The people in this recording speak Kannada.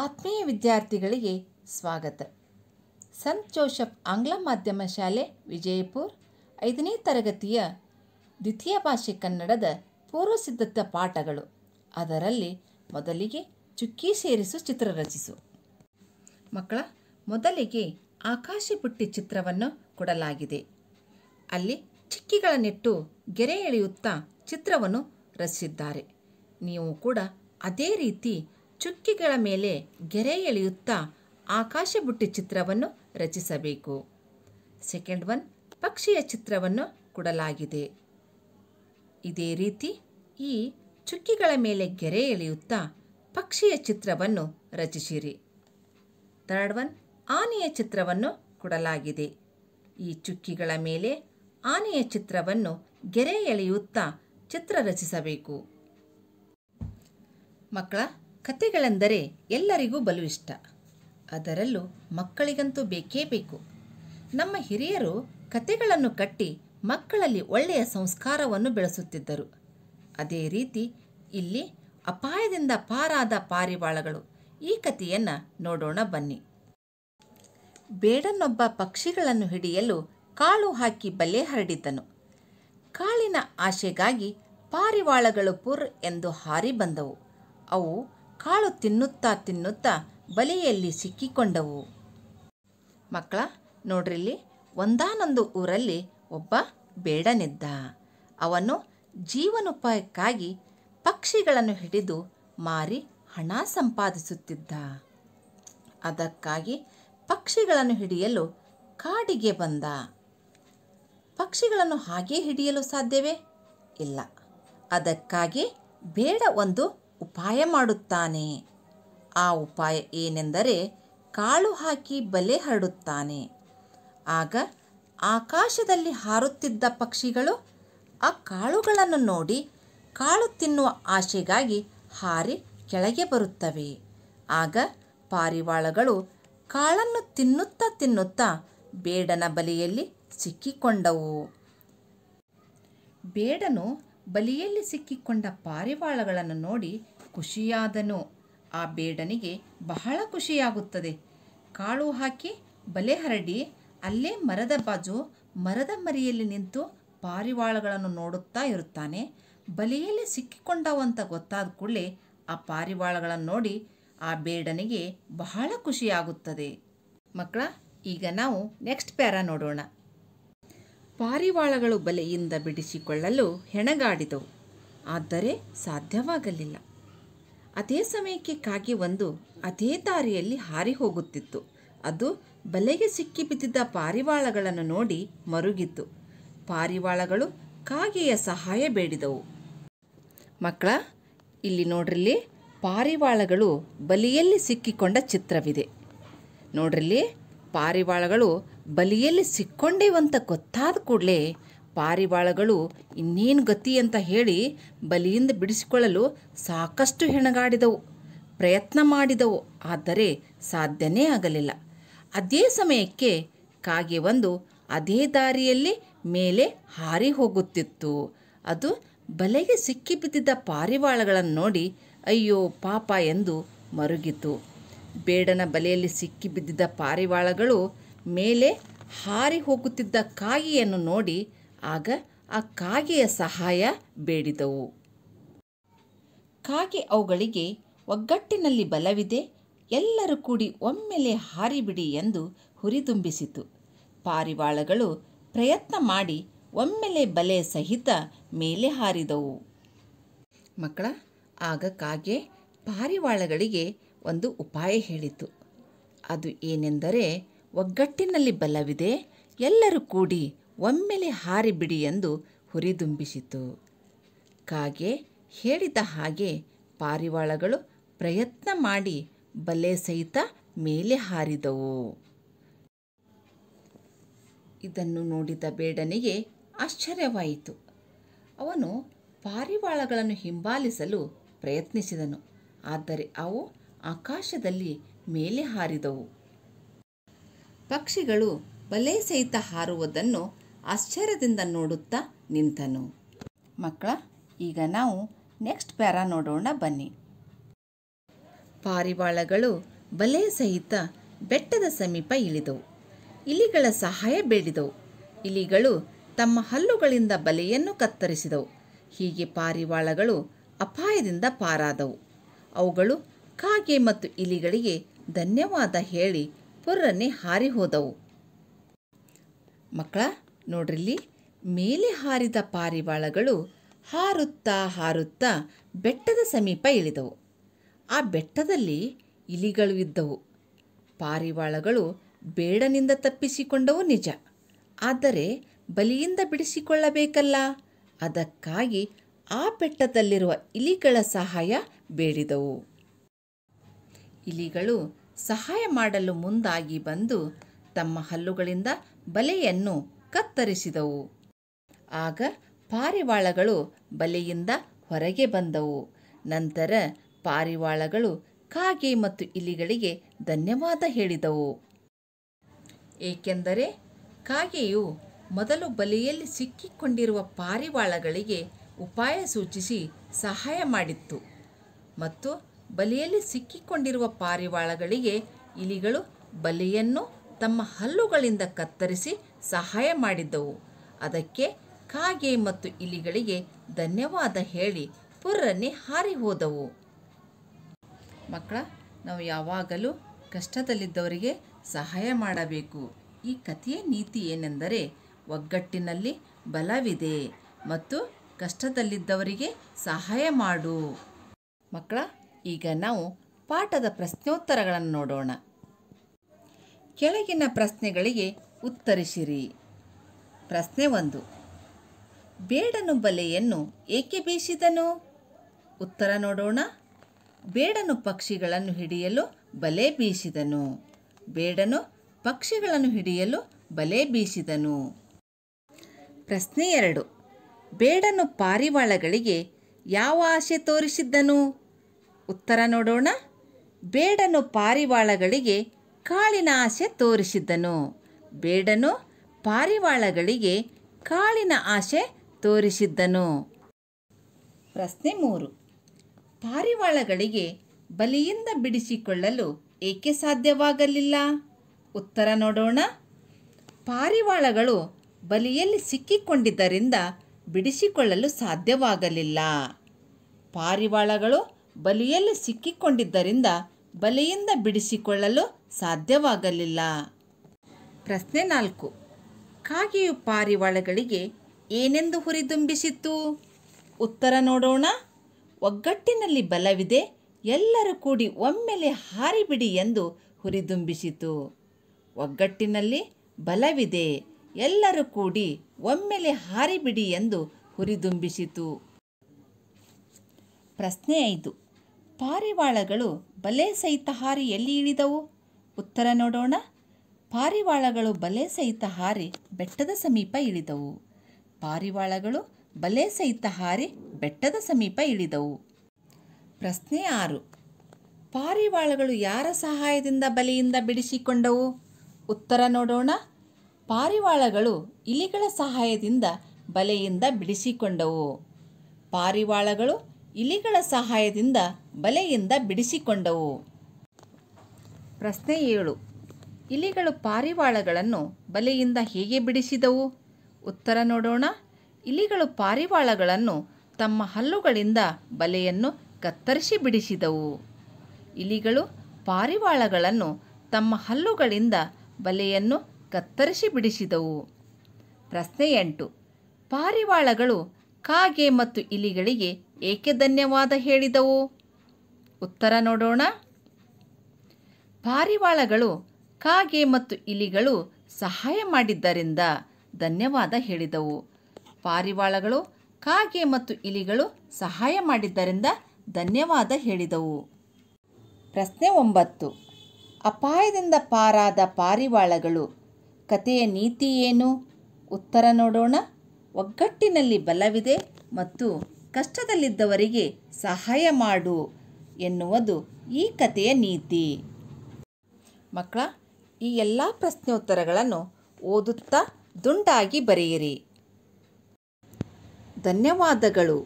ಆತ್ಮೀಯ ವಿದ್ಯಾರ್ಥಿಗಳಿಗೆ ಸ್ವಾಗತ ಸಂತ್ ಜೋಸೆಫ್ ಆಂಗ್ಲ ಮಾಧ್ಯಮ ಶಾಲೆ ವಿಜಯಪುರ್ ಐದನೇ ತರಗತಿಯ ದ್ವಿತೀಯ ಭಾಷೆ ಕನ್ನಡದ ಪೂರ್ವ ಪಾಠಗಳು ಅದರಲ್ಲಿ ಮೊದಲಿಗೆ ಚುಕ್ಕಿ ಸೇರಿಸು ಚಿತ್ರ ರಚಿಸು ಮಕ್ಕಳ ಮೊದಲಿಗೆ ಆಕಾಶಿ ಬುಟ್ಟಿ ಚಿತ್ರವನ್ನು ಕೊಡಲಾಗಿದೆ ಅಲ್ಲಿ ಚಿಕ್ಕಿಗಳನ್ನಿಟ್ಟು ಗೆರೆ ಎಳೆಯುತ್ತಾ ಚಿತ್ರವನ್ನು ರಚಿಸಿದ್ದಾರೆ ನೀವು ಕೂಡ ಅದೇ ರೀತಿ ಚುಕ್ಕಿಗಳ ಮೇಲೆ ಗೆರೆ ಎಳೆಯುತ್ತಾ ಆಕಾಶ ಬುಟ್ಟಿ ಚಿತ್ರವನ್ನು ರಚಿಸಬೇಕು ಸೆಕೆಂಡ್ ಒನ್ ಪಕ್ಷಿಯ ಚಿತ್ರವನ್ನು ಕೊಡಲಾಗಿದೆ ಇದೇ ರೀತಿ ಈ ಚುಕ್ಕಿಗಳ ಮೇಲೆ ಗೆರೆ ಎಳೆಯುತ್ತಾ ಪಕ್ಷಿಯ ಚಿತ್ರವನ್ನು ರಚಿಸಿರಿ ಥರ್ಡ್ ಒನ್ ಆನೆಯ ಚಿತ್ರವನ್ನು ಕೊಡಲಾಗಿದೆ ಈ ಚುಕ್ಕಿಗಳ ಮೇಲೆ ಆನೆಯ ಚಿತ್ರವನ್ನು ಗೆರೆ ಎಳೆಯುತ್ತಾ ಚಿತ್ರ ರಚಿಸಬೇಕು ಮಕ್ಕಳ ಕತೆಗಳೆಂದರೆ ಎಲ್ಲರಿಗೂ ಬಲು ಇಷ್ಟ ಅದರಲ್ಲೂ ಮಕ್ಕಳಿಗಂತೂ ಬೇಕೇ ಬೇಕು ನಮ್ಮ ಹಿರಿಯರು ಕತೆಗಳನ್ನು ಕಟ್ಟಿ ಮಕ್ಕಳಲ್ಲಿ ಒಳ್ಳೆಯ ಸಂಸ್ಕಾರವನ್ನು ಬೆಳೆಸುತ್ತಿದ್ದರು ಅದೇ ರೀತಿ ಇಲ್ಲಿ ಅಪಾಯದಿಂದ ಪಾರಾದ ಪಾರಿವಾಳಗಳು ಈ ಕಥೆಯನ್ನು ನೋಡೋಣ ಬನ್ನಿ ಬೇಡನೊಬ್ಬ ಪಕ್ಷಿಗಳನ್ನು ಹಿಡಿಯಲು ಕಾಳು ಹಾಕಿ ಬಲೆ ಹರಡಿದ್ದನು ಕಾಳಿನ ಆಶೆಗಾಗಿ ಪಾರಿವಾಳಗಳು ಪುರ್ ಎಂದು ಹಾರಿ ಬಂದವು ಅವು ಕಾಳು ತಿನ್ನುತ್ತಾ ತಿನ್ನುತ್ತಾ ಬಲೆಯಲ್ಲಿ ಸಿಕ್ಕಿಕೊಂಡವು ಮಕ್ಕಳ ನೋಡ್ರಿಲ್ಲಿ ಒಂದಾನೊಂದು ಊರಲ್ಲಿ ಒಬ್ಬ ಬೇಡನಿದ್ದ ಅವನು ಜೀವನೋಪಾಯಕ್ಕಾಗಿ ಪಕ್ಷಿಗಳನ್ನು ಹಿಡಿದು ಮಾರಿ ಹಣ ಸಂಪಾದಿಸುತ್ತಿದ್ದ ಅದಕ್ಕಾಗಿ ಪಕ್ಷಿಗಳನ್ನು ಹಿಡಿಯಲು ಕಾಡಿಗೆ ಬಂದ ಪಕ್ಷಿಗಳನ್ನು ಹಾಗೆ ಹಿಡಿಯಲು ಸಾಧ್ಯವೇ ಇಲ್ಲ ಅದಕ್ಕಾಗಿ ಬೇಡ ಒಂದು ಉಪಾಯ ಮಾಡುತ್ತಾನೆ ಆ ಉಪಾಯ ಏನೆಂದರೆ ಕಾಳು ಹಾಕಿ ಬಲೆ ಹರಡುತ್ತಾನೆ ಆಗ ಆಕಾಶದಲ್ಲಿ ಹಾರುತ್ತಿದ್ದ ಪಕ್ಷಿಗಳು ಆ ಕಾಳುಗಳನ್ನು ನೋಡಿ ಕಾಳು ತಿನ್ನುವ ಆಶೆಗಾಗಿ ಹಾರಿ ಕೆಳಗೆ ಬರುತ್ತವೆ ಆಗ ಪಾರಿವಾಳಗಳು ಕಾಳನ್ನು ತಿನ್ನುತ್ತಾ ತಿನ್ನುತ್ತಾ ಬೇಡನ ಬಲೆಯಲ್ಲಿ ಸಿಕ್ಕಿಕೊಂಡವು ಬೇಡನು ಬಲಿಯಲ್ಲಿ ಸಿಕ್ಕಿಕೊಂಡ ಪಾರಿವಾಳಗಳನ್ನು ನೋಡಿ ಖುಷಿಯಾದನು ಆ ಬೇಡನಿಗೆ ಬಹಳ ಖುಷಿಯಾಗುತ್ತದೆ ಕಾಳು ಹಾಕಿ ಬಲೆ ಹರಡಿ ಅಲ್ಲೇ ಮರದ ಬಾಜು ಮರದ ಮರಿಯಲ್ಲಿ ನಿಂತು ಪಾರಿವಾಳಗಳನ್ನು ನೋಡುತ್ತಾ ಇರುತ್ತಾನೆ ಬಲಿಯಲ್ಲಿ ಸಿಕ್ಕಿಕೊಂಡವು ಅಂತ ಗೊತ್ತಾದ ಕೂಡಲೇ ಆ ಪಾರಿವಾಳಗಳನ್ನು ನೋಡಿ ಆ ಬೇಡನಿಗೆ ಬಹಳ ಖುಷಿಯಾಗುತ್ತದೆ ಮಕ್ಕಳ ಈಗ ನಾವು ನೆಕ್ಸ್ಟ್ ಪ್ಯಾರ ನೋಡೋಣ ಪಾರಿವಾಳಗಳು ಬಲೆಯಿಂದ ಬಿಡಿಸಿಕೊಳ್ಳಲು ಹೆಣಗಾಡಿದವು ಆದರೆ ಸಾಧ್ಯವಾಗಲಿಲ್ಲ ಅದೇ ಸಮಯಕ್ಕೆ ಕಾಗಿ ಒಂದು ಅದೇ ದಾರಿಯಲ್ಲಿ ಹಾರಿ ಹೋಗುತ್ತಿತ್ತು ಅದು ಬಲೆಗೆ ಸಿಕ್ಕಿ ಬಿದ್ದಿದ್ದ ಪಾರಿವಾಳಗಳನ್ನು ನೋಡಿ ಮರುಗಿತ್ತು ಪಾರಿವಾಳಗಳು ಕಾಗೆಯ ಸಹಾಯ ಬೇಡಿದವು ಮಕ್ಕಳ ಇಲ್ಲಿ ನೋಡ್ರಿಲ್ಲಿ ಪಾರಿವಾಳಗಳು ಬಲಿಯಲ್ಲಿ ಸಿಕ್ಕಿಕೊಂಡ ಚಿತ್ರವಿದೆ ನೋಡ್ರಿಲ್ಲಿ ಪಾರಿವಾಳಗಳು ಬಲಿಯಲ್ಲಿ ಸಿಕ್ಕೊಂಡೇವಂತ ಗೊತ್ತಾದ ಕೂಡಲೇ ಪಾರಿವಾಳಗಳು ಇನ್ನೇನು ಗತಿ ಅಂತ ಹೇಳಿ ಬಲಿಯಿಂದ ಬಿಡಿಸಿಕೊಳ್ಳಲು ಸಾಕಷ್ಟು ಹೆಣಗಾಡಿದವು ಪ್ರಯತ್ನ ಮಾಡಿದವು ಆದರೆ ಸಾಧ್ಯನೇ ಆಗಲಿಲ್ಲ ಅದೇ ಸಮಯಕ್ಕೆ ಕಾಗೆ ಒಂದು ಅದೇ ದಾರಿಯಲ್ಲಿ ಮೇಲೆ ಹಾರಿ ಹೋಗುತ್ತಿತ್ತು ಅದು ಬಲೆಗೆ ಬಿದ್ದಿದ್ದ ಪಾರಿವಾಳಗಳನ್ನು ನೋಡಿ ಅಯ್ಯೋ ಪಾಪ ಎಂದು ಮರುಗಿತು ಬೇಡನ ಬಲೆಯಲ್ಲಿ ಬಿದ್ದಿದ್ದ ಪಾರಿವಾಳಗಳು ಮೇಲೆ ಹಾರಿ ಹೋಗುತ್ತಿದ್ದ ಕಾಗೆಯನ್ನು ನೋಡಿ ಆಗ ಆ ಕಾಗೆಯ ಸಹಾಯ ಬೇಡಿದವು ಕಾಗೆ ಅವುಗಳಿಗೆ ಒಗ್ಗಟ್ಟಿನಲ್ಲಿ ಬಲವಿದೆ ಎಲ್ಲರೂ ಕೂಡಿ ಒಮ್ಮೆಲೆ ಹಾರಿಬಿಡಿ ಎಂದು ಹುರಿದುಂಬಿಸಿತು ಪಾರಿವಾಳಗಳು ಪ್ರಯತ್ನ ಮಾಡಿ ಒಮ್ಮೆಲೆ ಬಲೆ ಸಹಿತ ಮೇಲೆ ಹಾರಿದವು ಮಕ್ಕಳ ಆಗ ಕಾಗೆ ಪಾರಿವಾಳಗಳಿಗೆ ಒಂದು ಉಪಾಯ ಹೇಳಿತು ಅದು ಏನೆಂದರೆ ಒಗ್ಗಟ್ಟಿನಲ್ಲಿ ಬಲವಿದೆ ಎಲ್ಲರೂ ಕೂಡಿ ಒಮ್ಮೆಲೆ ಹಾರಿಬಿಡಿ ಎಂದು ಹುರಿದುಂಬಿಸಿತು ಕಾಗೆ ಹೇಳಿದ ಹಾಗೆ ಪಾರಿವಾಳಗಳು ಪ್ರಯತ್ನ ಮಾಡಿ ಬಲೆ ಸಹಿತ ಮೇಲೆ ಹಾರಿದವು ಇದನ್ನು ನೋಡಿದ ಬೇಡನಿಗೆ ಆಶ್ಚರ್ಯವಾಯಿತು ಅವನು ಪಾರಿವಾಳಗಳನ್ನು ಹಿಂಬಾಲಿಸಲು ಪ್ರಯತ್ನಿಸಿದನು ಆದರೆ ಅವು ಆಕಾಶದಲ್ಲಿ ಮೇಲೆ ಹಾರಿದವು ಪಕ್ಷಿಗಳು ಬಲೆ ಸಹಿತ ಹಾರುವುದನ್ನು ಆಶ್ಚರ್ಯದಿಂದ ನೋಡುತ್ತಾ ನಿಂತನು ಮಕ್ಕಳ ಈಗ ನಾವು ನೆಕ್ಸ್ಟ್ ಪ್ಯಾರ ನೋಡೋಣ ಬನ್ನಿ ಪಾರಿವಾಳಗಳು ಬಲೆ ಸಹಿತ ಬೆಟ್ಟದ ಸಮೀಪ ಇಳಿದವು ಇಲಿಗಳ ಸಹಾಯ ಬೇಡಿದವು ಇಲಿಗಳು ತಮ್ಮ ಹಲ್ಲುಗಳಿಂದ ಬಲೆಯನ್ನು ಕತ್ತರಿಸಿದವು ಹೀಗೆ ಪಾರಿವಾಳಗಳು ಅಪಾಯದಿಂದ ಪಾರಾದವು ಅವುಗಳು ಕಾಗೆ ಮತ್ತು ಇಲಿಗಳಿಗೆ ಧನ್ಯವಾದ ಹೇಳಿ ಕೊರ್ರನ್ನೇ ಹಾರಿ ಹೋದವು ಮಕ್ಕಳ ನೋಡ್ರಿಲ್ಲಿ ಮೇಲೆ ಹಾರಿದ ಪಾರಿವಾಳಗಳು ಹಾರುತ್ತಾ ಹಾರುತ್ತಾ ಬೆಟ್ಟದ ಸಮೀಪ ಇಳಿದವು ಆ ಬೆಟ್ಟದಲ್ಲಿ ಇಲಿಗಳು ಇದ್ದವು ಪಾರಿವಾಳಗಳು ಬೇಡನಿಂದ ತಪ್ಪಿಸಿಕೊಂಡವು ನಿಜ ಆದರೆ ಬಲಿಯಿಂದ ಬಿಡಿಸಿಕೊಳ್ಳಬೇಕಲ್ಲ ಅದಕ್ಕಾಗಿ ಆ ಬೆಟ್ಟದಲ್ಲಿರುವ ಇಲಿಗಳ ಸಹಾಯ ಬೇಡಿದವು ಇಲಿಗಳು ಸಹಾಯ ಮಾಡಲು ಮುಂದಾಗಿ ಬಂದು ತಮ್ಮ ಹಲ್ಲುಗಳಿಂದ ಬಲೆಯನ್ನು ಕತ್ತರಿಸಿದವು ಆಗ ಪಾರಿವಾಳಗಳು ಬಲೆಯಿಂದ ಹೊರಗೆ ಬಂದವು ನಂತರ ಪಾರಿವಾಳಗಳು ಕಾಗೆ ಮತ್ತು ಇಲಿಗಳಿಗೆ ಧನ್ಯವಾದ ಹೇಳಿದವು ಏಕೆಂದರೆ ಕಾಗೆಯು ಮೊದಲು ಬಲೆಯಲ್ಲಿ ಸಿಕ್ಕಿಕೊಂಡಿರುವ ಪಾರಿವಾಳಗಳಿಗೆ ಉಪಾಯ ಸೂಚಿಸಿ ಸಹಾಯ ಮಾಡಿತ್ತು ಮತ್ತು ಬಲೆಯಲ್ಲಿ ಸಿಕ್ಕಿಕೊಂಡಿರುವ ಪಾರಿವಾಳಗಳಿಗೆ ಇಲಿಗಳು ಬಲೆಯನ್ನು ತಮ್ಮ ಹಲ್ಲುಗಳಿಂದ ಕತ್ತರಿಸಿ ಸಹಾಯ ಮಾಡಿದ್ದವು ಅದಕ್ಕೆ ಕಾಗೆ ಮತ್ತು ಇಲಿಗಳಿಗೆ ಧನ್ಯವಾದ ಹೇಳಿ ಪುರ್ರನ್ನೇ ಹಾರಿ ಹೋದವು ಮಕ್ಕಳ ನಾವು ಯಾವಾಗಲೂ ಕಷ್ಟದಲ್ಲಿದ್ದವರಿಗೆ ಸಹಾಯ ಮಾಡಬೇಕು ಈ ಕಥೆಯ ನೀತಿ ಏನೆಂದರೆ ಒಗ್ಗಟ್ಟಿನಲ್ಲಿ ಬಲವಿದೆ ಮತ್ತು ಕಷ್ಟದಲ್ಲಿದ್ದವರಿಗೆ ಸಹಾಯ ಮಾಡು ಮಕ್ಕಳ ಈಗ ನಾವು ಪಾಠದ ಪ್ರಶ್ನೋತ್ತರಗಳನ್ನು ನೋಡೋಣ ಕೆಳಗಿನ ಪ್ರಶ್ನೆಗಳಿಗೆ ಉತ್ತರಿಸಿರಿ ಪ್ರಶ್ನೆ ಒಂದು ಬೇಡನು ಬಲೆಯನ್ನು ಏಕೆ ಬೀಸಿದನು ಉತ್ತರ ನೋಡೋಣ ಬೇಡನು ಪಕ್ಷಿಗಳನ್ನು ಹಿಡಿಯಲು ಬಲೆ ಬೀಸಿದನು ಬೇಡನು ಪಕ್ಷಿಗಳನ್ನು ಹಿಡಿಯಲು ಬಲೆ ಬೀಸಿದನು ಪ್ರಶ್ನೆ ಎರಡು ಬೇಡನು ಪಾರಿವಾಳಗಳಿಗೆ ಯಾವ ಆಸೆ ತೋರಿಸಿದ್ದನು ಉತ್ತರ ನೋಡೋಣ ಬೇಡನು ಪಾರಿವಾಳಗಳಿಗೆ ಕಾಳಿನ ಆಸೆ ತೋರಿಸಿದ್ದನು ಬೇಡನು ಪಾರಿವಾಳಗಳಿಗೆ ಕಾಳಿನ ಆಸೆ ತೋರಿಸಿದ್ದನು ಪ್ರಶ್ನೆ ಮೂರು ಪಾರಿವಾಳಗಳಿಗೆ ಬಲಿಯಿಂದ ಬಿಡಿಸಿಕೊಳ್ಳಲು ಏಕೆ ಸಾಧ್ಯವಾಗಲಿಲ್ಲ ಉತ್ತರ ನೋಡೋಣ ಪಾರಿವಾಳಗಳು ಬಲಿಯಲ್ಲಿ ಸಿಕ್ಕಿಕೊಂಡಿದ್ದರಿಂದ ಬಿಡಿಸಿಕೊಳ್ಳಲು ಸಾಧ್ಯವಾಗಲಿಲ್ಲ ಪಾರಿವಾಳಗಳು ಬಲಿಯಲ್ಲಿ ಸಿಕ್ಕಿಕೊಂಡಿದ್ದರಿಂದ ಬಲೆಯಿಂದ ಬಿಡಿಸಿಕೊಳ್ಳಲು ಸಾಧ್ಯವಾಗಲಿಲ್ಲ ಪ್ರಶ್ನೆ ನಾಲ್ಕು ಕಾಗೆಯು ಪಾರಿವಾಳಗಳಿಗೆ ಏನೆಂದು ಹುರಿದುಂಬಿಸಿತ್ತು ಉತ್ತರ ನೋಡೋಣ ಒಗ್ಗಟ್ಟಿನಲ್ಲಿ ಬಲವಿದೆ ಎಲ್ಲರೂ ಕೂಡಿ ಒಮ್ಮೆಲೆ ಹಾರಿಬಿಡಿ ಎಂದು ಹುರಿದುಂಬಿಸಿತು ಒಗ್ಗಟ್ಟಿನಲ್ಲಿ ಬಲವಿದೆ ಎಲ್ಲರೂ ಕೂಡಿ ಒಮ್ಮೆಲೆ ಹಾರಿಬಿಡಿ ಎಂದು ಹುರಿದುಂಬಿಸಿತು ಪ್ರಶ್ನೆ ಐದು ಪಾರಿವಾಳಗಳು ಬಲೆ ಸಹಿತ ಹಾರಿ ಎಲ್ಲಿ ಇಳಿದವು ಉತ್ತರ ನೋಡೋಣ ಪಾರಿವಾಳಗಳು ಬಲೆ ಸಹಿತ ಹಾರಿ ಬೆಟ್ಟದ ಸಮೀಪ ಇಳಿದವು ಪಾರಿವಾಳಗಳು ಬಲೆ ಸಹಿತ ಹಾರಿ ಬೆಟ್ಟದ ಸಮೀಪ ಇಳಿದವು ಪ್ರಶ್ನೆ ಆರು ಪಾರಿವಾಳಗಳು ಯಾರ ಸಹಾಯದಿಂದ ಬಲೆಯಿಂದ ಬಿಡಿಸಿಕೊಂಡವು ಉತ್ತರ ನೋಡೋಣ ಪಾರಿವಾಳಗಳು ಇಲಿಗಳ ಸಹಾಯದಿಂದ ಬಲೆಯಿಂದ ಬಿಡಿಸಿಕೊಂಡವು ಪಾರಿವಾಳಗಳು ಇಲಿಗಳ ಸಹಾಯದಿಂದ ಬಲೆಯಿಂದ ಬಿಡಿಸಿಕೊಂಡವು ಪ್ರಶ್ನೆ ಏಳು ಇಲಿಗಳು ಪಾರಿವಾಳಗಳನ್ನು ಬಲೆಯಿಂದ ಹೇಗೆ ಬಿಡಿಸಿದವು ಉತ್ತರ ನೋಡೋಣ ಇಲಿಗಳು ಪಾರಿವಾಳಗಳನ್ನು ತಮ್ಮ ಹಲ್ಲುಗಳಿಂದ ಬಲೆಯನ್ನು ಕತ್ತರಿಸಿ ಬಿಡಿಸಿದವು ಇಲಿಗಳು ಪಾರಿವಾಳಗಳನ್ನು ತಮ್ಮ ಹಲ್ಲುಗಳಿಂದ ಬಲೆಯನ್ನು ಕತ್ತರಿಸಿ ಬಿಡಿಸಿದವು ಪ್ರಶ್ನೆ ಎಂಟು ಪಾರಿವಾಳಗಳು ಕಾಗೆ ಮತ್ತು ಇಲಿಗಳಿಗೆ ಏಕೆ ಧನ್ಯವಾದ ಹೇಳಿದವು ಉತ್ತರ ನೋಡೋಣ ಪಾರಿವಾಳಗಳು ಕಾಗೆ ಮತ್ತು ಇಲಿಗಳು ಸಹಾಯ ಮಾಡಿದ್ದರಿಂದ ಧನ್ಯವಾದ ಹೇಳಿದವು ಪಾರಿವಾಳಗಳು ಕಾಗೆ ಮತ್ತು ಇಲಿಗಳು ಸಹಾಯ ಮಾಡಿದ್ದರಿಂದ ಧನ್ಯವಾದ ಹೇಳಿದವು ಪ್ರಶ್ನೆ ಒಂಬತ್ತು ಅಪಾಯದಿಂದ ಪಾರಾದ ಪಾರಿವಾಳಗಳು ಕತೆಯ ನೀತಿ ಏನು ಉತ್ತರ ನೋಡೋಣ ಒಗ್ಗಟ್ಟಿನಲ್ಲಿ ಬಲವಿದೆ ಮತ್ತು ಕಷ್ಟದಲ್ಲಿದ್ದವರಿಗೆ ಸಹಾಯ ಮಾಡು ಎನ್ನುವುದು ಈ ಕಥೆಯ ನೀತಿ ಮಕ್ಕಳ ಈ ಎಲ್ಲ ಪ್ರಶ್ನೋತ್ತರಗಳನ್ನು ಓದುತ್ತಾ ದುಂಡಾಗಿ ಬರೆಯಿರಿ ಧನ್ಯವಾದಗಳು